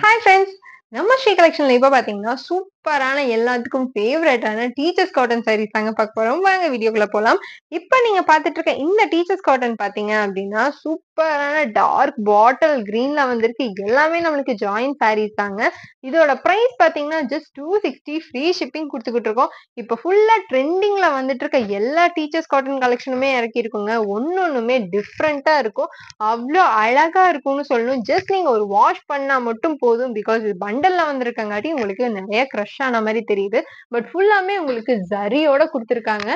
hi friends நம்ம ஸ்ரீ கலெக்ஷன்ல இப்போ பாத்தீங்கன்னா சூப்பரான எல்லாத்துக்கும் ஃபேவரட்டான டீச்சர்ஸ் காட்டன் சாரீஸ் தாங்க பார்க்க போறோம் வாங்க வீடியோக்குள்ள போலாம் இப்போ நீங்க பாத்துட்டு இருக்க இந்த டீச்சர்ஸ் காட்டன் பாத்தீங்க அப்படின்னா சூப்பர் சூப்பரான டார்க் பாட்டில் கிரீன்ல வந்திருக்கு எல்லாமே நம்மளுக்கு ஜாயின் சாரீஸ் தாங்க இதோட ப்ரைஸ் பார்த்தீங்கன்னா just two sixty free shipping கொடுத்துக்கிட்டு இருக்கோம் இப்போ ஃபுல்லாக ட்ரெண்டிங்ல வந்துட்டு இருக்க எல்லா டீச்சர்ஸ் காட்டன் கலெக்ஷனுமே இறக்கி இருக்குங்க ஒன்று ஒன்றுமே டிஃப்ரெண்ட்டாக இருக்கும் அவ்வளோ அழகா இருக்கும்னு சொல்லணும் ஜஸ்ட் நீங்க ஒரு வாஷ் பண்ணால் மட்டும் போதும் பிகாஸ் இது பண்டல்ல வந்திருக்கங்காட்டி உங்களுக்கு நிறைய க்ரஷ் ஆன மாதிரி தெரியுது பட் ஃபுல்லாமே உங்களுக்கு ஜரியோட கொடுத்துருக்காங்க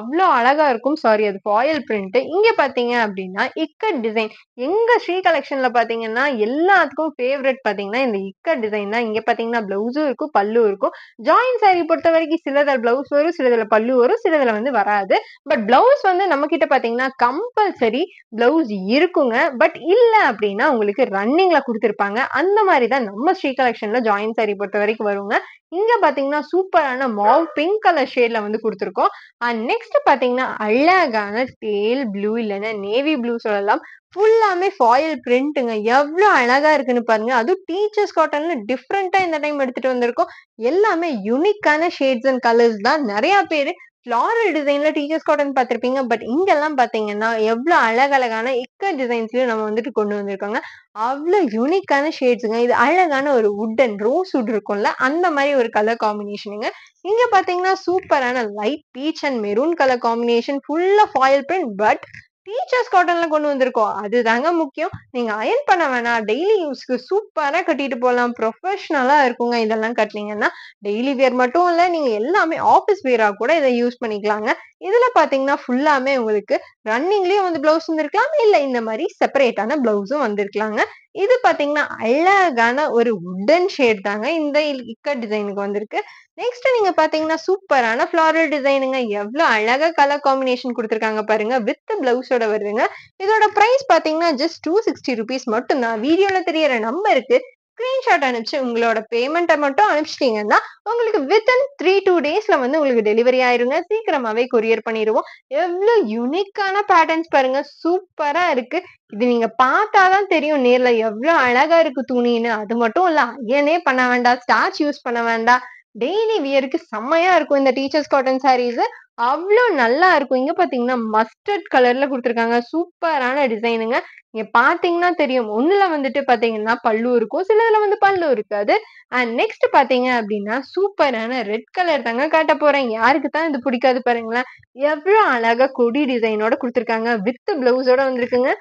அவ்வளோ அழகா இருக்கும் சாரி அது ஃபாயில் பிரிண்ட் இங்கே பார்த்தீங்க அப்படின்னா இக்கட் டிசைன் டிசைன் எங்க ஸ்ரீ கலெக்ஷன்ல பாத்தீங்கன்னா எல்லாத்துக்கும் ஃபேவரட் பாத்தீங்கன்னா இந்த இக்க டிசைன் தான் இங்க பாத்தீங்கன்னா பிளவுஸும் இருக்கும் பல்லும் இருக்கும் ஜாயின் சாரி பொறுத்த வரைக்கும் சிலதில் பிளவுஸ் வரும் சிலதுல பல்லு வரும் சிலதுல வந்து வராது பட் பிளவுஸ் வந்து நம்ம கிட்ட பாத்தீங்கன்னா கம்பல்சரி பிளவுஸ் இருக்குங்க பட் இல்ல அப்படின்னா உங்களுக்கு ரன்னிங்ல கொடுத்துருப்பாங்க அந்த மாதிரி தான் நம்ம ஸ்ரீ கலெக்ஷன்ல ஜாயின் சாரி பொறுத்த வரைக்கும் வருங்க இங்க பாத்தீங்கன்னா சூப்பரான மாவ் பிங்க் கலர் ஷேட்ல வந்து கொடுத்துருக்கோம் அண்ட் நெக்ஸ்ட் பாத்தீங்கன்னா அழகான டேல் ப்ளூ இல்லைன்னா நேவி ப்ளூ சொல்லலாம் ஃபுல்லாமே ஃபாயில் பிரிண்ட்டுங்க எவ்வளோ அழகாக இருக்குன்னு பாருங்க அதுவும் டீச்சர்ஸ் காட்டன்ல டிஃப்ரெண்ட்டாக இந்த டைம் எடுத்துகிட்டு வந்திருக்கோம் எல்லாமே யூனிக்கான ஷேட்ஸ் அண்ட் கலர்ஸ் தான் நிறையா பேர் ஃப்ளாரல் டிசைன்ல டீச்சர்ஸ் காட்டன் பார்த்துருப்பீங்க பட் இங்கெல்லாம் பார்த்தீங்கன்னா எவ்வளோ அழகழகான இக்க டிசைன்ஸ்லயும் நம்ம வந்துட்டு கொண்டு வந்திருக்கோங்க அவ்வளோ யூனிக்கான ஷேட்ஸுங்க இது அழகான ஒரு உட்டன் ரோஸ் உட் இருக்கும்ல அந்த மாதிரி ஒரு கலர் காம்பினேஷனுங்க இங்க பார்த்தீங்கன்னா சூப்பரான light peach and maroon colour combination ஃபுல்லா ஃபாயில் பிரிண்ட் பட் டீச்சர்ஸ் காட்டன்ல கொண்டு வந்திருக்கோம் அதுதாங்க முக்கியம் நீங்க அயன் பண்ண வேணாம் டெய்லி யூஸ்க்கு சூப்பரா கட்டிட்டு போகலாம் ப்ரொஃபஷனலா இருக்குங்க இதெல்லாம் கட்டினீங்கன்னா டெய்லி வேர் மட்டும் இல்ல நீங்க எல்லாமே ஆஃபீஸ் வேரா கூட இதை யூஸ் பண்ணிக்கலாங்க இதுல பாத்தீங்கன்னா ஃபுல்லாமே உங்களுக்கு ரன்னிங்லயும் வந்து பிளவுஸ் வந்திருக்கலாம் இல்ல இந்த மாதிரி செப்பரேட்டான பிளவுஸும் வந்திருக்கலாங்க இது பாத்தீங்கன்னா அழகான ஒரு உடன் ஷேட் தாங்க இந்த இக்கா டிசைனுக்கு வந்திருக்கு நெக்ஸ்ட் நீங்க பாத்தீங்கன்னா சூப்பரான ஃபிளாரல் டிசைனுங்க எவ்வளவு அழகா கலர் காம்பினேஷன் கொடுத்துருக்காங்க பாருங்க வித் பிளவுஸோட வருதுங்க இதோட பிரைஸ் பாத்தீங்கன்னா ஜஸ்ட் டூ சிக்ஸ்டி ருபீஸ் மட்டும் வீடியோல தெரியற நம்பருக்கு ஸ்க்ரீன்ஷாட் அனுப்பிச்சு உங்களோட பேமெண்ட்டை மட்டும் அனுப்பிச்சிட்டீங்கன்னா உங்களுக்கு வித்தின் த்ரீ டூ டேஸில் வந்து உங்களுக்கு டெலிவரி ஆயிருங்க சீக்கிரமாகவே கொரியர் பண்ணிடுவோம் எவ்வளோ யூனிக்கான பேட்டர்ன்ஸ் பாருங்க சூப்பராக இருக்கு இது நீங்கள் பார்த்தாதான் தெரியும் நேரில் எவ்வளோ அழகாக இருக்குது துணின்னு அது மட்டும் இல்லை அயனே பண்ண வேண்டாம் ஸ்டார்ச் யூஸ் பண்ண வேண்டாம் டெய்லி வியருக்கு செம்மையா இருக்கும் இந்த டீச்சர்ஸ் காட்டன் சாரீஸ் அவ்வளோ நல்லா இருக்கும் இங்க பாத்தீங்கன்னா மஸ்டர்ட் கலர்ல கொடுத்துருக்காங்க சூப்பரான டிசைனுங்க இங்க பாத்தீங்கன்னா தெரியும் ஒண்ணுல வந்துட்டு பாத்தீங்கன்னா பல்லு இருக்கும் சிலதுல வந்து பல்லு இருக்காது அண்ட் நெக்ஸ்ட் பாத்தீங்க அப்படின்னா சூப்பரான ரெட் கலர் தாங்க காட்ட போறேன் யாருக்கு தான் இது பிடிக்காது பாருங்களேன் எவ்வளோ அழகா கொடி டிசைனோட கொடுத்துருக்காங்க வித் பிளவுஸோட வந்திருக்குங்க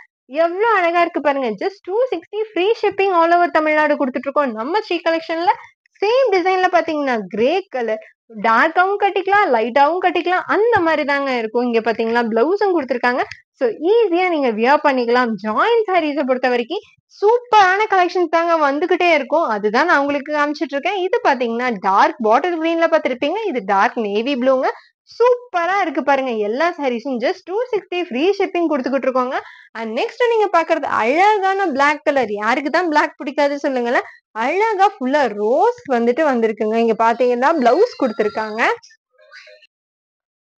எவ்வளோ அழகா இருக்கு பாருங்க just two sixty free shipping all over Tamil Nadu கொடுத்துட்டு இருக்கோம் நம்ம ஸ்ரீ கலெக்ஷன்ல சேம் டிசைன்ல பாத்தீங்கன்னா கிரே கலர் டார்க்காவும் கட்டிக்கலாம் லைட்டாவும் கட்டிக்கலாம் அந்த மாதிரி தாங்க இருக்கும் இங்க பாத்தீங்கன்னா பிளவுஸும் கொடுத்துருக்காங்க ஸோ ஈஸியா நீங்க வியர் பண்ணிக்கலாம் ஜாயின் சாரீஸை பொறுத்த வரைக்கும் சூப்பரான கலெக்ஷன்ஸ் தாங்க வந்துகிட்டே இருக்கும் அதுதான் நான் உங்களுக்கு காமிச்சிட்டு இருக்கேன் இது பாத்தீங்கன்னா டார்க் பாட்டர் கிரீன்ல பார்த்துருப்பீங்க இது டார்க் நேவி ப்ளூங்க சூப்பரா இருக்கு பாருங்க எல்லா சாரீஸும் just two sixty free shipping கொடுத்துக்கிட்டு இருக்கோங்க அண்ட் நெக்ஸ்ட் நீங்க பாக்குறது அழகான பிளாக் கலர் யாருக்கு தான் பிளாக் பிடிக்காது சொல்லுங்களேன் அழகா ஃபுல்லா ரோஸ் வந்துட்டு வந்திருக்குங்க இங்க பாத்தீங்கன்னா பிளவுஸ் கொடுத்துருக்காங்க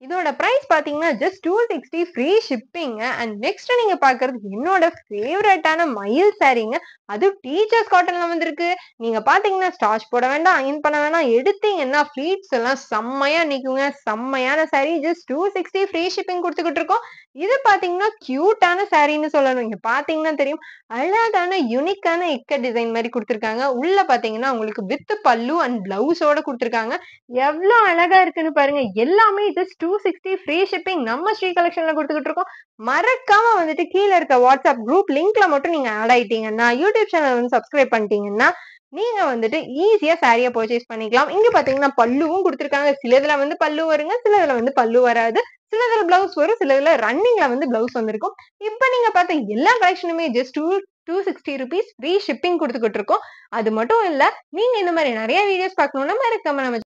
இதோட ப்ரைஸ் பார்த்தீங்கன்னா just two sixty free shipping and next நீங்க பாக்குறது என்னோட ஃபேவரட்டான மயில் சாரீங்க அது டீச்சர்ஸ் காட்டன்ல வந்திருக்கு நீங்க பாத்தீங்கன்னா ஸ்டார்ச் போட வேண்டாம் அயன் பண்ண வேண்டாம் எடுத்தீங்கன்னா ஃபிளீட்ஸ் எல்லாம் செம்மையா நிக்குங்க செம்மையான sari just two sixty free shipping கொடுத்துக்கிட்டு இருக்கோம் இது பாத்தீங்கன்னா கியூட்டான சாரின்னு சொல்லணும் இங்க பாத்தீங்கன்னா தெரியும் அழகான யூனிக்கான எக்க டிசைன் மாதிரி கொடுத்துருக்காங்க உள்ள பாத்தீங்கன்னா உங்களுக்கு வித் பல்லு அண்ட் பிளவுஸோட கொடுத்துருக்காங்க எவ்வளவு அழகா இருக்குன்னு பாருங்க எல்லாமே just two sixty free shipping நம்ம ஸ்ரீ கலெக்ஷன்ல கொடுத்துட்டு இருக்கோம் மறக்காம வந்துட்டு கீழே இருக்க வாட்ஸ்அப் குரூப் லிங்க்ல மட்டும் நீங்க ஆட் ஆயிட்டீங்கன்னா யூடியூப் சேனல் வந்து சப்ஸ்கிரைப் பண்ணிட்டீங்கன்னா நீங்க வந்துட்டு ஈஸியா சாரியை பர்ச்சேஸ் பண்ணிக்கலாம் இங்க பாத்தீங்கன்னா பல்லுவும் கொடுத்துருக்காங்க சிலதுல வந்து பல்லு வருங்க சிலதுல வந்து பல்லு வராது சில சிலதுல பிளவுஸ் வரும் சிலதுல ரன்னிங்ல வந்து பிளவுஸ் வந்திருக்கும் இப்ப நீங்க பார்த்த எல்லா கலெக்ஷனுமே just two two sixty rupees free shipping கொடுத்துக்கிட்டு இருக்கோம் அது மட்டும் இல்ல நீங்க இந்த மாதிரி நிறைய வீடியோஸ் பாக்கணும்னா மறக்காம நம்ம